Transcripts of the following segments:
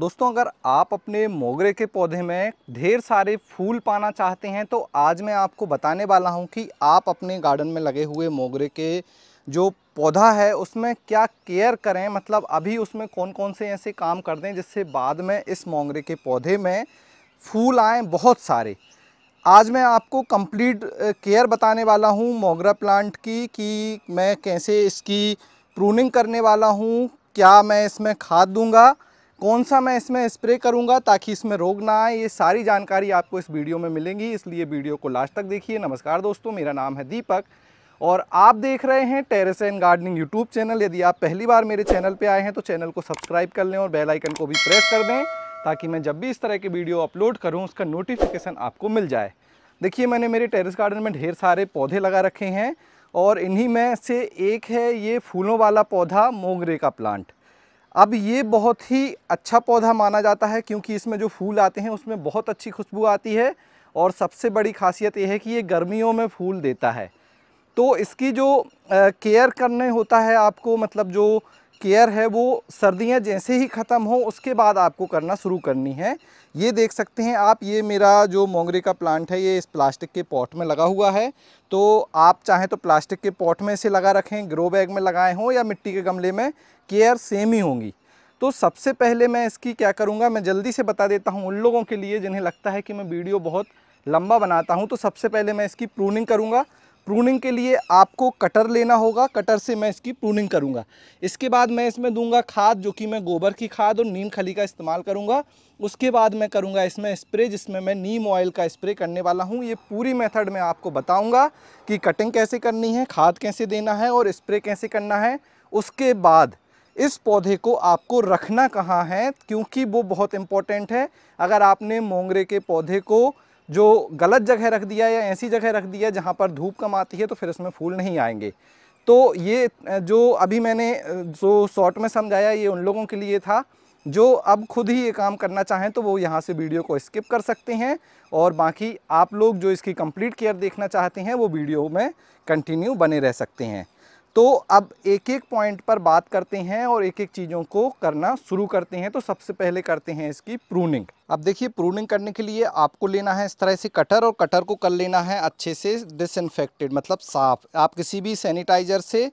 दोस्तों अगर आप अपने मोगरे के पौधे में ढेर सारे फूल पाना चाहते हैं तो आज मैं आपको बताने वाला हूं कि आप अपने गार्डन में लगे हुए मोगरे के जो पौधा है उसमें क्या केयर करें मतलब अभी उसमें कौन कौन से ऐसे काम कर दें जिससे बाद में इस मोगरे के पौधे में फूल आएँ बहुत सारे आज मैं आपको कंप्लीट केयर बताने वाला हूँ मोगरा प्लांट की कि मैं कैसे इसकी प्रूनिंग करने वाला हूँ क्या मैं इसमें खाद दूंगा कौन सा मैं इसमें स्प्रे करूंगा ताकि इसमें रोग ना आए ये सारी जानकारी आपको इस वीडियो में मिलेंगी इसलिए वीडियो को लास्ट तक देखिए नमस्कार दोस्तों मेरा नाम है दीपक और आप देख रहे हैं terrace and gardening YouTube channel यदि आप पहली बार मेरे चैनल पर आए हैं तो चैनल को सब्सक्राइब कर लें और बेलाइकन को भी प्रेस कर दें ताकि मैं जब भी इस तरह के वीडियो अपलोड करूँ उसका नोटिफिकेशन आपको मिल जाए देखिए मैंने मेरे टेरेस गार्डन में ढेर सारे पौधे लगा रखे हैं और इन्हीं में से एक है ये फूलों वाला पौधा मोगरे का प्लांट अब ये बहुत ही अच्छा पौधा माना जाता है क्योंकि इसमें जो फूल आते हैं उसमें बहुत अच्छी खुशबू आती है और सबसे बड़ी खासियत ये है कि ये गर्मियों में फूल देता है तो इसकी जो केयर करने होता है आपको मतलब जो केयर है वो सर्दियाँ जैसे ही ख़त्म हो उसके बाद आपको करना शुरू करनी है ये देख सकते हैं आप ये मेरा जो मोंगरे का प्लांट है ये इस प्लास्टिक के पॉट में लगा हुआ है तो आप चाहें तो प्लास्टिक के पॉट में इसे लगा रखें ग्रो बैग में लगाए हों या मिट्टी के गमले में केयर सेम ही होंगी तो सबसे पहले मैं इसकी क्या करूँगा मैं जल्दी से बता देता हूँ उन लोगों के लिए जिन्हें लगता है कि मैं वीडियो बहुत लंबा बनाता हूँ तो सबसे पहले मैं इसकी प्रूनिंग करूँगा प्रूनिंग के लिए आपको कटर लेना होगा कटर से मैं इसकी प्रूनिंग करूँगा इसके बाद मैं इसमें दूंगा खाद जो कि मैं गोबर की खाद और नीम खली का इस्तेमाल करूँगा उसके बाद मैं करूँगा इसमें स्प्रे जिसमें मैं नीम ऑयल का स्प्रे करने वाला हूँ ये पूरी मेथड मैं आपको बताऊँगा कि कटिंग कैसे करनी है खाद कैसे देना है और स्प्रे कैसे करना है उसके बाद इस पौधे को आपको रखना कहाँ है क्योंकि वो बहुत इम्पॉर्टेंट है अगर आपने मोंगरे के पौधे को जो गलत जगह रख दिया या ऐसी जगह रख दिया जहाँ पर धूप कम आती है तो फिर उसमें फूल नहीं आएंगे तो ये जो अभी मैंने जो शॉर्ट में समझाया ये उन लोगों के लिए था जो अब खुद ही ये काम करना चाहें तो वो यहाँ से वीडियो को स्किप कर सकते हैं और बाकी आप लोग जो इसकी कंप्लीट केयर देखना चाहते हैं वो वीडियो में कंटिन्यू बने रह सकते हैं तो अब एक एक पॉइंट पर बात करते हैं और एक एक चीज़ों को करना शुरू करते हैं तो सबसे पहले करते हैं इसकी प्रूनिंग अब देखिए प्रूनिंग करने के लिए आपको लेना है इस तरह से कटर और कटर को कर लेना है अच्छे से डिसइनफेक्टेड मतलब साफ़ आप किसी भी सैनिटाइज़र से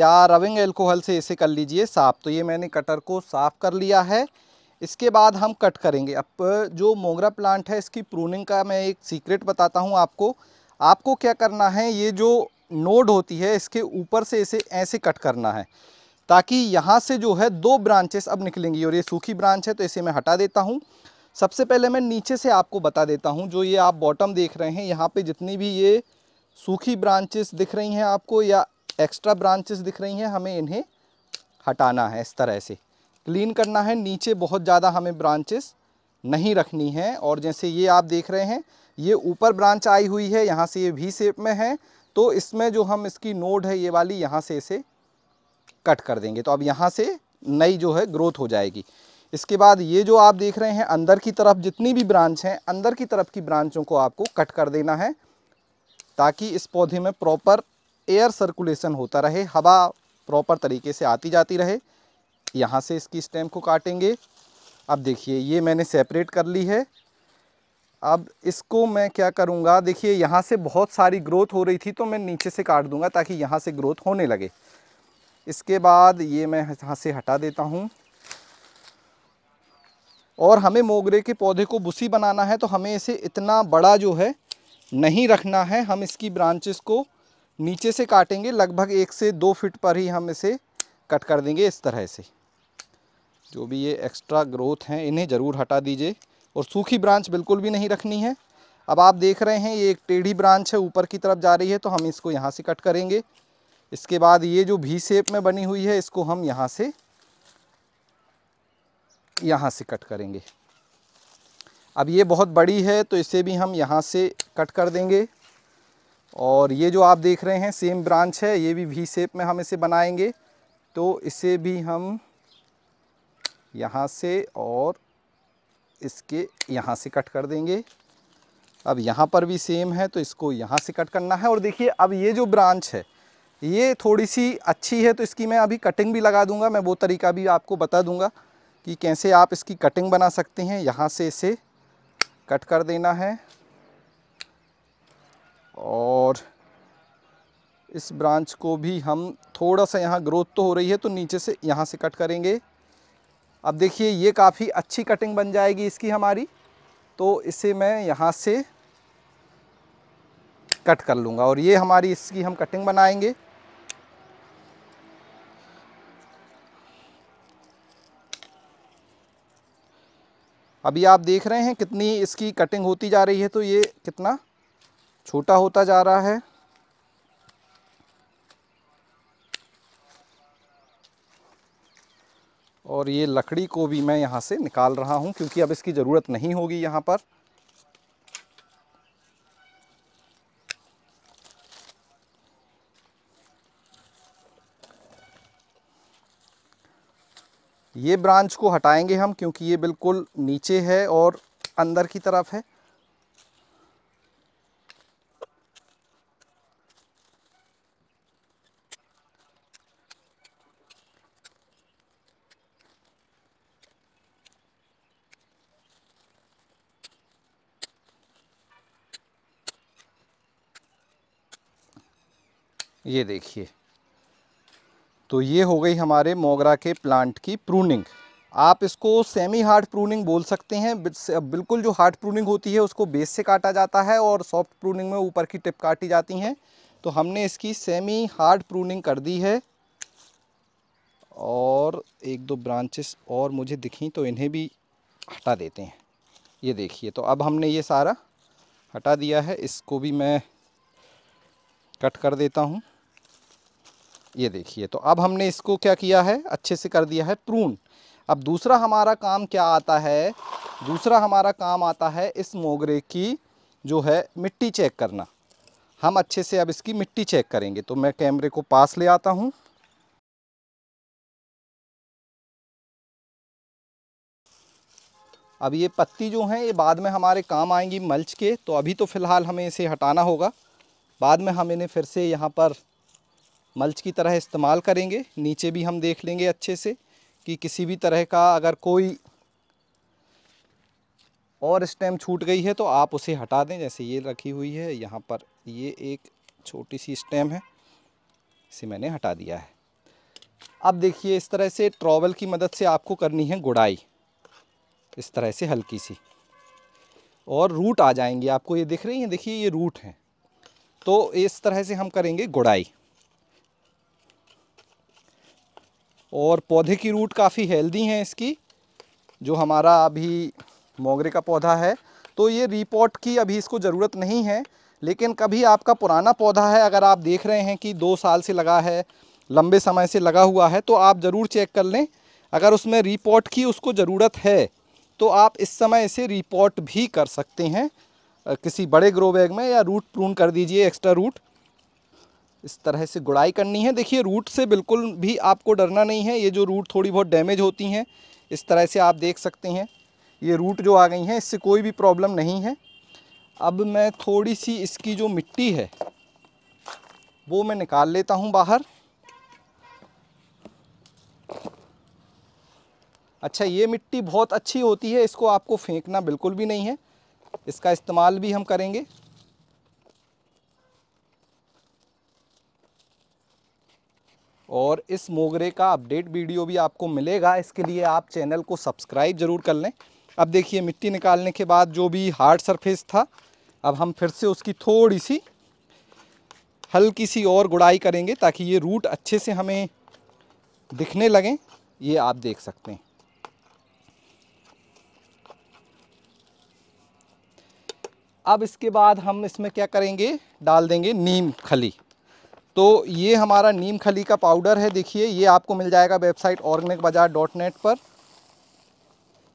या रविंग एल्कोहल से इसे कर लीजिए साफ़ तो ये मैंने कटर को साफ़ कर लिया है इसके बाद हम कट करेंगे अब जो मोगरा प्लांट है इसकी प्रूनिंग का मैं एक सीक्रेट बताता हूँ आपको आपको क्या करना है ये जो नोड होती है इसके ऊपर से इसे ऐसे कट करना है ताकि यहाँ से जो है दो ब्रांचेस अब निकलेंगी और ये सूखी ब्रांच है तो इसे मैं हटा देता हूँ सबसे पहले मैं नीचे से आपको बता देता हूँ जो ये आप बॉटम देख रहे हैं यहाँ पे जितनी भी ये सूखी ब्रांचेस दिख रही हैं आपको या एक्स्ट्रा ब्रांचेस दिख रही हैं हमें इन्हें हटाना है इस तरह से क्लीन करना है नीचे बहुत ज़्यादा हमें ब्रांचेस नहीं रखनी है और जैसे ये आप देख रहे हैं ये ऊपर ब्रांच आई हुई है यहाँ से ये भी सेप में है तो इसमें जो हम इसकी नोड है ये वाली यहाँ से इसे कट कर देंगे तो अब यहाँ से नई जो है ग्रोथ हो जाएगी इसके बाद ये जो आप देख रहे हैं अंदर की तरफ जितनी भी ब्रांच हैं अंदर की तरफ की ब्रांचों को आपको कट कर देना है ताकि इस पौधे में प्रॉपर एयर सर्कुलेशन होता रहे हवा प्रॉपर तरीके से आती जाती रहे यहाँ से इसकी स्टेम को काटेंगे अब देखिए ये मैंने सेपरेट कर ली है अब इसको मैं क्या करूँगा देखिए यहाँ से बहुत सारी ग्रोथ हो रही थी तो मैं नीचे से काट दूँगा ताकि यहाँ से ग्रोथ होने लगे इसके बाद ये मैं यहाँ से हटा देता हूँ और हमें मोगरे के पौधे को बुसी बनाना है तो हमें इसे इतना बड़ा जो है नहीं रखना है हम इसकी ब्रांचेस को नीचे से काटेंगे लगभग एक से दो फिट पर ही हम इसे कट कर देंगे इस तरह से जो भी ये एक्स्ट्रा ग्रोथ हैं इन्हें ज़रूर हटा दीजिए और सूखी ब्रांच बिल्कुल भी नहीं रखनी है अब आप देख रहे हैं ये एक टेढ़ी ब्रांच है ऊपर की तरफ जा रही है तो हम इसको यहाँ से कट करेंगे इसके बाद ये जो भी सेप में बनी हुई है इसको हम यहाँ से यहाँ से कट करेंगे अब ये बहुत बड़ी है तो इसे भी हम यहाँ से कट कर देंगे और ये जो आप देख रहे हैं सेम ब्रांच है ये भी वी सेप में हम इसे बनाएंगे तो इसे भी हम यहाँ से और इसके यहाँ से कट कर देंगे अब यहाँ पर भी सेम है तो इसको यहाँ से कट करना है और देखिए अब ये जो ब्रांच है ये थोड़ी सी अच्छी है तो इसकी मैं अभी कटिंग भी लगा दूंगा मैं वो तरीका भी आपको बता दूंगा कि कैसे आप इसकी कटिंग बना सकते हैं यहाँ से इसे कट कर देना है और इस ब्रांच को भी हम थोड़ा सा यहाँ ग्रोथ तो हो रही है तो नीचे से यहाँ से कट करेंगे अब देखिए ये काफ़ी अच्छी कटिंग बन जाएगी इसकी हमारी तो इसे मैं यहाँ से कट कर लूँगा और ये हमारी इसकी हम कटिंग बनाएंगे अभी आप देख रहे हैं कितनी इसकी कटिंग होती जा रही है तो ये कितना छोटा होता जा रहा है और ये लकड़ी को भी मैं यहाँ से निकाल रहा हूँ क्योंकि अब इसकी ज़रूरत नहीं होगी यहाँ पर ये ब्रांच को हटाएंगे हम क्योंकि ये बिल्कुल नीचे है और अंदर की तरफ है ये देखिए तो ये हो गई हमारे मोगरा के प्लांट की प्रूनिंग आप इसको सेमी हार्ड प्रूनिंग बोल सकते हैं बिल्कुल जो हार्ड प्रूनिंग होती है उसको बेस से काटा जाता है और सॉफ्ट प्रूनिंग में ऊपर की टिप काटी जाती हैं तो हमने इसकी सेमी हार्ड प्रूनिंग कर दी है और एक दो ब्रांचेस और मुझे दिखी तो इन्हें भी हटा देते हैं ये देखिए तो अब हमने ये सारा हटा दिया है इसको भी मैं कट कर देता हूँ ये देखिए तो अब हमने इसको क्या किया है अच्छे से कर दिया है प्रून अब दूसरा हमारा काम क्या आता है दूसरा हमारा काम आता है इस मोगरे की जो है मिट्टी चेक करना हम अच्छे से अब इसकी मिट्टी चेक करेंगे तो मैं कैमरे को पास ले आता हूँ अब ये पत्ती जो हैं ये बाद में हमारे काम आएंगी मल्च के तो अभी तो फ़िलहाल हमें इसे हटाना होगा बाद में हम इन्हें फिर से यहाँ पर मल्च की तरह इस्तेमाल करेंगे नीचे भी हम देख लेंगे अच्छे से कि किसी भी तरह का अगर कोई और स्टेम छूट गई है तो आप उसे हटा दें जैसे ये रखी हुई है यहाँ पर ये एक छोटी सी स्टेम है इसे मैंने हटा दिया है अब देखिए इस तरह से ट्रॉवल की मदद से आपको करनी है गुड़ाई इस तरह से हल्की सी और रूट आ जाएंगे आपको ये दिख रही हैं देखिए ये रूट हैं तो इस तरह से हम करेंगे गुड़ाई और पौधे की रूट काफ़ी हेल्दी हैं इसकी जो हमारा अभी मोगरे का पौधा है तो ये रिपोर्ट की अभी इसको ज़रूरत नहीं है लेकिन कभी आपका पुराना पौधा है अगर आप देख रहे हैं कि दो साल से लगा है लंबे समय से लगा हुआ है तो आप ज़रूर चेक कर लें अगर उसमें रिपोर्ट की उसको ज़रूरत है तो आप इस समय इसे रिपोर्ट भी कर सकते हैं किसी बड़े ग्रो बैग में या रूट प्रून कर दीजिए एक्स्ट्रा रूट इस तरह से गुड़ाई करनी है देखिए रूट से बिल्कुल भी आपको डरना नहीं है ये जो रूट थोड़ी बहुत डैमेज होती हैं इस तरह से आप देख सकते हैं ये रूट जो आ गई हैं इससे कोई भी प्रॉब्लम नहीं है अब मैं थोड़ी सी इसकी जो मिट्टी है वो मैं निकाल लेता हूँ बाहर अच्छा ये मिट्टी बहुत अच्छी होती है इसको आपको फेंकना बिल्कुल भी नहीं है इसका इस्तेमाल भी हम करेंगे और इस मोगरे का अपडेट वीडियो भी आपको मिलेगा इसके लिए आप चैनल को सब्सक्राइब ज़रूर कर लें अब देखिए मिट्टी निकालने के बाद जो भी हार्ड सरफेस था अब हम फिर से उसकी थोड़ी सी हल्की सी और गुड़ाई करेंगे ताकि ये रूट अच्छे से हमें दिखने लगें ये आप देख सकते हैं अब इसके बाद हम इसमें क्या करेंगे डाल देंगे नीम खली तो ये हमारा नीम खली का पाउडर है देखिए ये आपको मिल जाएगा website organic Bazar dot net पर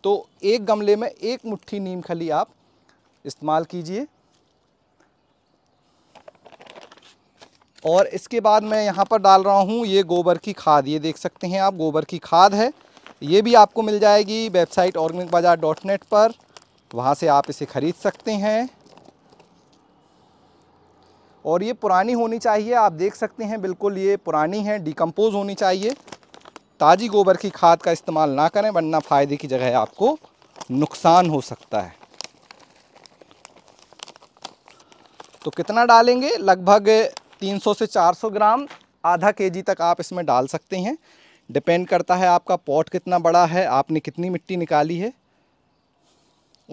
तो एक गमले में एक मुट्ठी नीम खली आप इस्तेमाल कीजिए और इसके बाद मैं यहाँ पर डाल रहा हूँ ये गोबर की खाद ये देख सकते हैं आप गोबर की खाद है ये भी आपको मिल जाएगी website organic Bazar dot net पर वहाँ से आप इसे ख़रीद सकते हैं और ये पुरानी होनी चाहिए आप देख सकते हैं बिल्कुल ये पुरानी है डिकम्पोज होनी चाहिए ताज़ी गोबर की खाद का इस्तेमाल ना करें वरना फ़ायदे की जगह आपको नुकसान हो सकता है तो कितना डालेंगे लगभग 300 से 400 ग्राम आधा केजी तक आप इसमें डाल सकते हैं डिपेंड करता है आपका पॉट कितना बड़ा है आपने कितनी मिट्टी निकाली है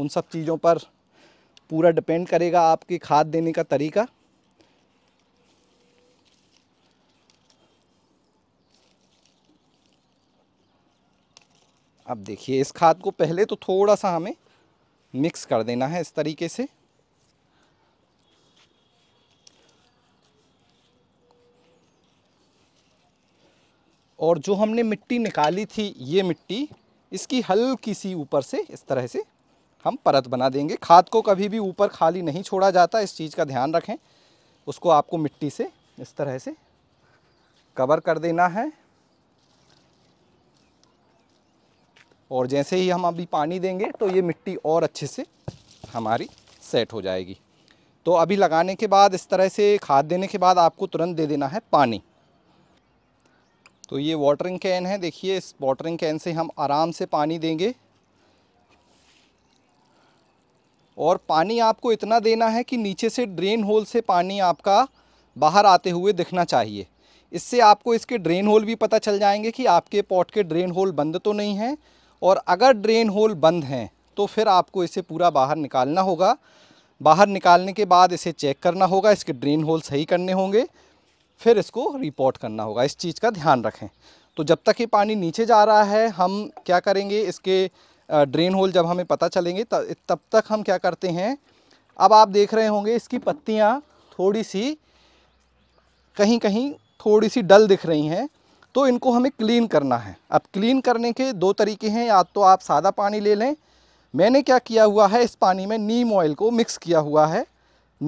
उन सब चीज़ों पर पूरा डिपेंड करेगा आपकी खाद देने का तरीका अब देखिए इस खाद को पहले तो थोड़ा सा हमें मिक्स कर देना है इस तरीके से और जो हमने मिट्टी निकाली थी ये मिट्टी इसकी हल्की सी ऊपर से इस तरह से हम परत बना देंगे खाद को कभी भी ऊपर खाली नहीं छोड़ा जाता इस चीज़ का ध्यान रखें उसको आपको मिट्टी से इस तरह से कवर कर देना है और जैसे ही हम अभी पानी देंगे तो ये मिट्टी और अच्छे से हमारी सेट हो जाएगी तो अभी लगाने के बाद इस तरह से खाद देने के बाद आपको तुरंत दे देना है पानी तो ये वाटरिंग कैन है देखिए इस वाटरिंग कैन से हम आराम से पानी देंगे और पानी आपको इतना देना है कि नीचे से ड्रेन होल से पानी आपका बाहर आते हुए दिखना चाहिए इससे आपको इसके ड्रेन होल भी पता चल जाएंगे कि आपके पॉट के ड्रेन होल बंद तो नहीं हैं और अगर ड्रेन होल बंद हैं तो फिर आपको इसे पूरा बाहर निकालना होगा बाहर निकालने के बाद इसे चेक करना होगा इसके ड्रेन होल सही करने होंगे फिर इसको रिपोर्ट करना होगा इस चीज़ का ध्यान रखें तो जब तक ये पानी नीचे जा रहा है हम क्या करेंगे इसके ड्रेन होल जब हमें पता चलेंगे तब तब तक हम क्या करते हैं अब आप देख रहे होंगे इसकी पत्तियाँ थोड़ी सी कहीं कहीं थोड़ी सी डल दिख रही हैं तो इनको हमें क्लीन करना है अब क्लीन करने के दो तरीके हैं या तो आप सादा पानी ले लें मैंने क्या किया हुआ है इस पानी में नीम ऑयल को मिक्स किया हुआ है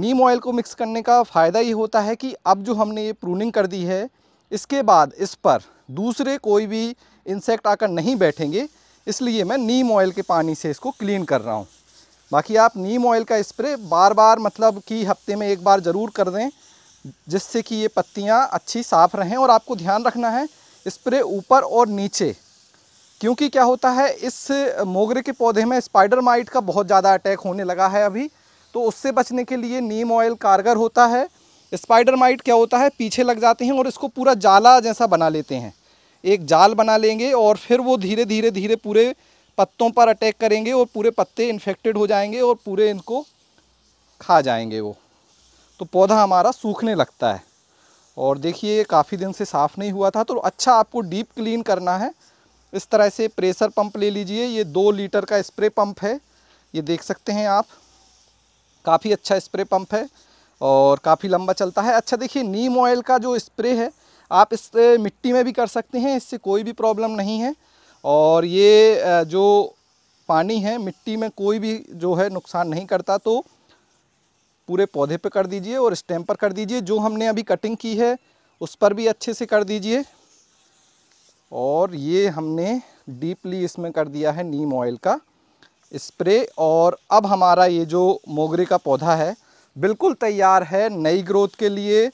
नीम ऑयल को मिक्स करने का फ़ायदा ये होता है कि अब जो हमने ये प्रूनिंग कर दी है इसके बाद इस पर दूसरे कोई भी इंसेक्ट आकर नहीं बैठेंगे इसलिए मैं नीम ऑयल के पानी से इसको क्लीन कर रहा हूँ बाकी आप नीम ऑयल का स्प्रे बार बार मतलब कि हफ्ते में एक बार ज़रूर कर दें जिससे कि ये पत्तियाँ अच्छी साफ़ रहें और आपको ध्यान रखना है स्प्रे ऊपर और नीचे क्योंकि क्या होता है इस मोगरे के पौधे में स्पाइडर माइट का बहुत ज़्यादा अटैक होने लगा है अभी तो उससे बचने के लिए नीम ऑयल कारगर होता है स्पाइडर माइट क्या होता है पीछे लग जाते हैं और इसको पूरा जाला जैसा बना लेते हैं एक जाल बना लेंगे और फिर वो धीरे धीरे धीरे पूरे पत्तों पर अटैक करेंगे और पूरे पत्ते इन्फेक्टेड हो जाएंगे और पूरे इनको खा जाएंगे वो तो पौधा हमारा सूखने लगता है और देखिए ये काफ़ी दिन से साफ़ नहीं हुआ था तो अच्छा आपको डीप क्लीन करना है इस तरह से प्रेशर पंप ले लीजिए ये दो लीटर का स्प्रे पंप है ये देख सकते हैं आप काफ़ी अच्छा स्प्रे पंप है और काफ़ी लंबा चलता है अच्छा देखिए नीम ऑयल का जो स्प्रे है आप इस मिट्टी में भी कर सकते हैं इससे कोई भी प्रॉब्लम नहीं है और ये जो पानी है मिट्टी में कोई भी जो है नुकसान नहीं करता तो पूरे पौधे पे कर दीजिए और स्टेम पर कर दीजिए जो हमने अभी कटिंग की है उस पर भी अच्छे से कर दीजिए और ये हमने डीपली इसमें कर दिया है नीम ऑयल का स्प्रे और अब हमारा ये जो मोगरे का पौधा है बिल्कुल तैयार है नई ग्रोथ के लिए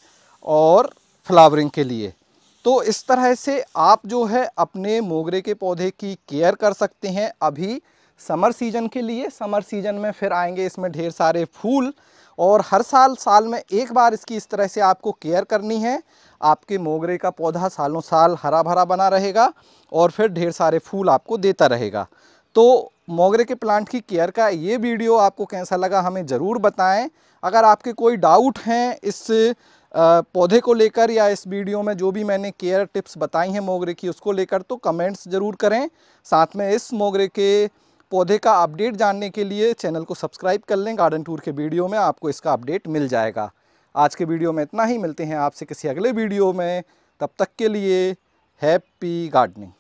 और फ्लावरिंग के लिए तो इस तरह से आप जो है अपने मोगरे के पौधे की केयर कर सकते हैं अभी समर सीज़न के लिए समर सीज़न में फिर आएंगे इसमें ढेर सारे फूल और हर साल साल में एक बार इसकी इस तरह से आपको केयर करनी है आपके मोगरे का पौधा सालों साल हरा भरा बना रहेगा और फिर ढेर सारे फूल आपको देता रहेगा तो मोगरे के प्लांट की केयर का ये वीडियो आपको कैसा लगा हमें ज़रूर बताएं अगर आपके कोई डाउट हैं इस पौधे को लेकर या इस वीडियो में जो भी मैंने केयर टिप्स बताई हैं मोगरे की उसको लेकर तो कमेंट्स ज़रूर करें साथ में इस मोगरे के पौधे का अपडेट जानने के लिए चैनल को सब्सक्राइब कर लें गार्डन टूर के वीडियो में आपको इसका अपडेट मिल जाएगा आज के वीडियो में इतना ही मिलते हैं आपसे किसी अगले वीडियो में तब तक के लिए हैप्पी गार्डनिंग